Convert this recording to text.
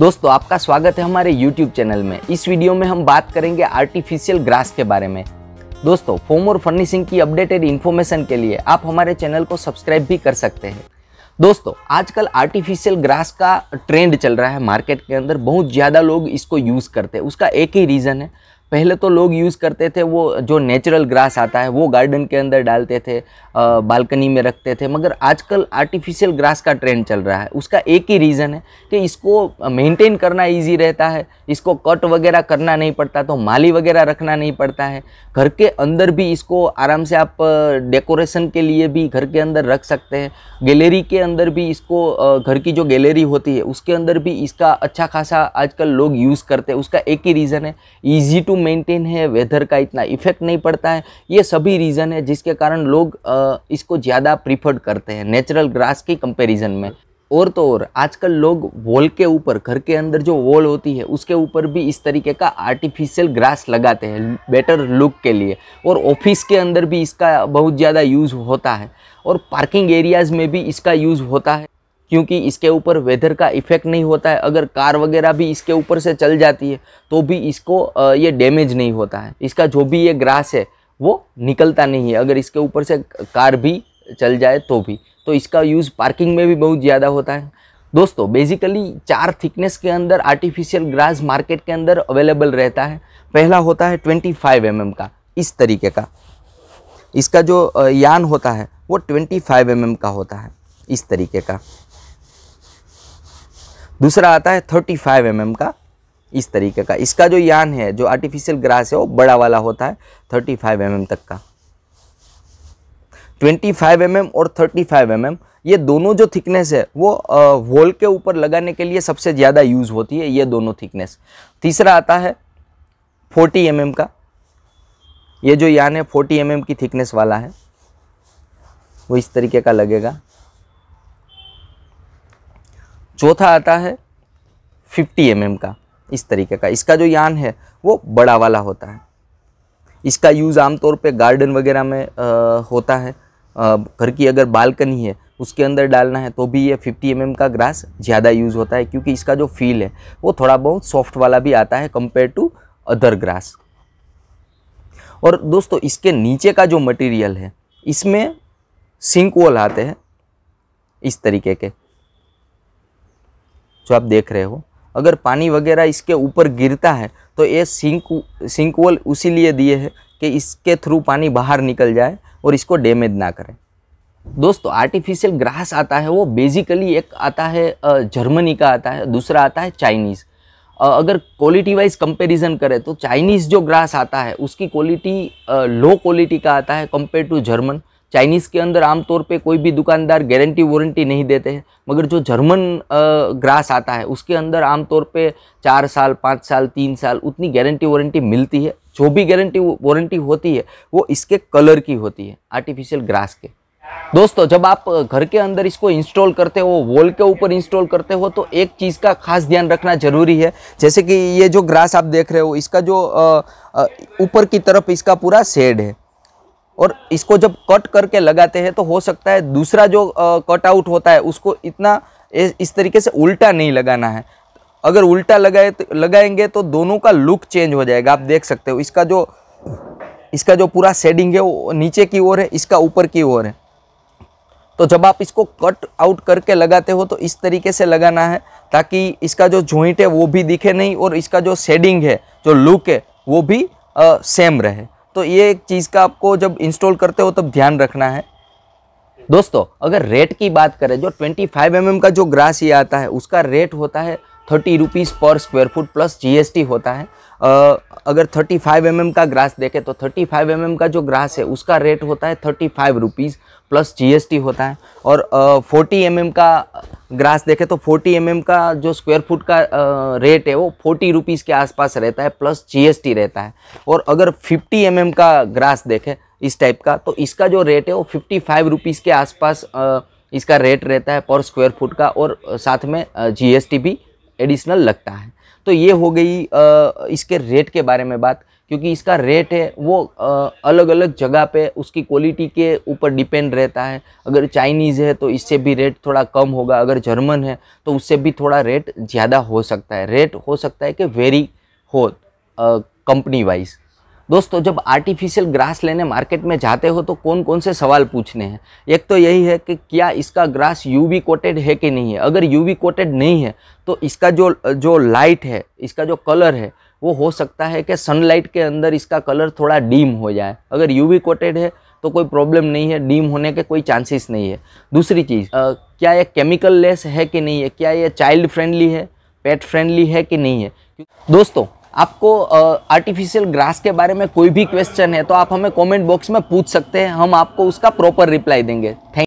दोस्तों आपका स्वागत है हमारे YouTube चैनल में इस वीडियो में हम बात करेंगे आर्टिफिशियल ग्रास के बारे में दोस्तों फोम और फर्निशिंग की अपडेटेड इन्फॉर्मेशन के लिए आप हमारे चैनल को सब्सक्राइब भी कर सकते हैं दोस्तों आजकल आर्टिफिशियल ग्रास का ट्रेंड चल रहा है मार्केट के अंदर बहुत ज़्यादा लोग इसको यूज़ करते हैं उसका एक ही रीज़न है पहले तो लोग यूज़ करते थे वो जो नेचुरल ग्रास आता है वो गार्डन के अंदर डालते थे बालकनी में रखते थे मगर आजकल आर्टिफिशियल ग्रास का ट्रेंड चल रहा है उसका एक ही रीज़न है कि इसको मेंटेन करना इजी रहता है इसको कट वगैरह करना नहीं पड़ता तो माली वगैरह रखना नहीं पड़ता है घर के अंदर भी इसको आराम से आप डेकोरेशन के लिए भी घर के अंदर रख सकते हैं गैलरी के अंदर भी इसको घर की जो गैलरी होती है उसके अंदर भी इसका अच्छा खासा आजकल लोग यूज़ करते हैं उसका एक ही रीज़न है ईजी टू क्यों मेंटेन है वेदर का इतना इफेक्ट नहीं पड़ता है ये सभी रीज़न है जिसके कारण लोग इसको ज़्यादा प्रीफर्ड करते हैं नेचुरल ग्रास की कंपेरिजन में और तो और आजकल लोग वॉल के ऊपर घर के अंदर जो वॉल होती है उसके ऊपर भी इस तरीके का आर्टिफिशियल ग्रास लगाते हैं बेटर लुक के लिए और ऑफिस के अंदर भी इसका बहुत ज़्यादा यूज़ होता है और पार्किंग एरियाज़ में भी इसका यूज़ होता है क्योंकि इसके ऊपर वेदर का इफेक्ट नहीं होता है अगर कार वगैरह भी इसके ऊपर से चल जाती है तो भी इसको ये डैमेज नहीं होता है इसका जो भी ये ग्रास है वो निकलता नहीं है अगर इसके ऊपर से कार भी चल जाए तो भी तो इसका यूज़ पार्किंग में भी बहुत ज़्यादा होता है दोस्तों बेसिकली चार थिकनेस के अंदर आर्टिफिशियल ग्रास मार्केट के अंदर अवेलेबल रहता है पहला होता है 25 फाइव mm का इस तरीके का इसका जो यान होता है वो 25 फाइव mm का होता है इस तरीके का दूसरा आता है थर्टी फाइव एम का इस तरीके का इसका जो यान है जो आर्टिफिशियल ग्रास है वो बड़ा वाला होता है थर्टी फाइव एम तक का ट्वेंटी फाइव एम और थर्टी फाइव एम ये दोनों जो थिकनेस है वो वॉल के ऊपर लगाने के लिए सबसे ज़्यादा यूज़ होती है ये दोनों थिकनेस तीसरा आता है फोर्टी एम का ये जो यान है फोर्टी एम की थिकनेस वाला है वो इस तरीके का लगेगा चौथा आता है 50 एम mm का इस तरीके का इसका जो यान है वो बड़ा वाला होता है इसका यूज़ आमतौर पे गार्डन वगैरह में आ, होता है घर की अगर बालकनी है उसके अंदर डालना है तो भी ये 50 एम mm का ग्रास ज़्यादा यूज़ होता है क्योंकि इसका जो फील है वो थोड़ा बहुत सॉफ्ट वाला भी आता है कंपेयर टू अदर ग्रास और दोस्तों इसके नीचे का जो मटेरियल है इसमें सिंक वॉल आते हैं इस तरीके के जो आप देख रहे हो अगर पानी वगैरह इसके ऊपर गिरता है तो ये सिंक सिंक वॉल उसी लिए दिए है कि इसके थ्रू पानी बाहर निकल जाए और इसको डैमेज ना करें दोस्तों आर्टिफिशियल ग्रास आता है वो बेसिकली एक आता है जर्मनी का आता है दूसरा आता है चाइनीज़ अगर क्वालिटी वाइज कंपैरिजन करें तो चाइनीज़ जो ग्रास आता है उसकी क्वालिटी लो क्वालिटी का आता है कंपेयर टू जर्मन चाइनीज़ के अंदर आमतौर पे कोई भी दुकानदार गारंटी वारंटी नहीं देते हैं मगर जो जर्मन ग्रास आता है उसके अंदर आमतौर पे चार साल पाँच साल तीन साल उतनी गारंटी वारंटी मिलती है जो भी गारंटी वारंटी होती है वो इसके कलर की होती है आर्टिफिशियल ग्रास के दोस्तों जब आप घर के अंदर इसको इंस्टॉल करते हो वॉल के ऊपर इंस्टॉल करते हो तो एक चीज़ का खास ध्यान रखना जरूरी है जैसे कि ये जो ग्रास आप देख रहे हो इसका जो ऊपर की तरफ इसका पूरा शेड है और इसको जब कट करके लगाते हैं तो हो सकता है दूसरा जो कट आउट होता है उसको इतना इस तरीके से उल्टा नहीं लगाना है अगर उल्टा लगाए तो लगाएंगे तो दोनों का लुक चेंज हो जाएगा आप देख सकते हो इसका जो इसका जो पूरा शेडिंग है वो नीचे की ओर है इसका ऊपर की ओर है तो जब आप इसको कट आउट करके लगाते हो तो इस तरीके से लगाना है ताकि इसका जो जॉइंट है वो भी दिखे नहीं और इसका जो सेडिंग है जो लुक है वो भी आ, सेम रहे तो ये एक चीज़ का आपको जब इंस्टॉल करते हो तब ध्यान रखना है दोस्तों अगर रेट की बात करें जो 25 फाइव mm का जो ग्रास ये आता है उसका रेट होता है thirty rupees per square foot plus GST होता है आ, अगर थर्टी फाइव एम का ग्रास देखें तो थर्टी फाइव एम का जो ग्रास है उसका रेट होता है thirty five rupees plus GST होता है और फोर्टी एम mm का ग्रास देखें तो 40 एम mm का जो स्क्वायर फुट का रेट है वो 40 रुपीज़ के आसपास रहता है प्लस जीएसटी रहता है और अगर 50 एम mm का ग्रास देखें इस टाइप का तो इसका जो रेट है वो 55 रुपीज़ के आसपास इसका रेट रहता है पर स्क्वायर फुट का और साथ में जीएसटी भी एडिशनल लगता है तो ये हो गई इसके रेट के बारे में बात क्योंकि इसका रेट है वो अलग अलग जगह पे उसकी क्वालिटी के ऊपर डिपेंड रहता है अगर चाइनीज़ है तो इससे भी रेट थोड़ा कम होगा अगर जर्मन है तो उससे भी थोड़ा रेट ज़्यादा हो सकता है रेट हो सकता है कि वेरी हो कंपनी वाइज दोस्तों जब आर्टिफिशियल ग्रास लेने मार्केट में जाते हो तो कौन कौन से सवाल पूछने हैं एक तो यही है कि क्या इसका ग्रास यूवी कोटेड है कि नहीं है अगर यूवी कोटेड नहीं है तो इसका जो जो लाइट है इसका जो कलर है वो हो सकता है कि सनलाइट के अंदर इसका कलर थोड़ा डीम हो जाए अगर यूवी कोटेड है तो कोई प्रॉब्लम नहीं है डीम होने के कोई चांसेस नहीं है दूसरी चीज़ क्या ये केमिकल लेस है कि नहीं है क्या ये चाइल्ड फ्रेंडली है पेट फ्रेंडली है कि नहीं है दोस्तों आपको आर्टिफिशियल ग्रास के बारे में कोई भी क्वेश्चन है तो आप हमें कमेंट बॉक्स में पूछ सकते हैं हम आपको उसका प्रॉपर रिप्लाई देंगे थैंक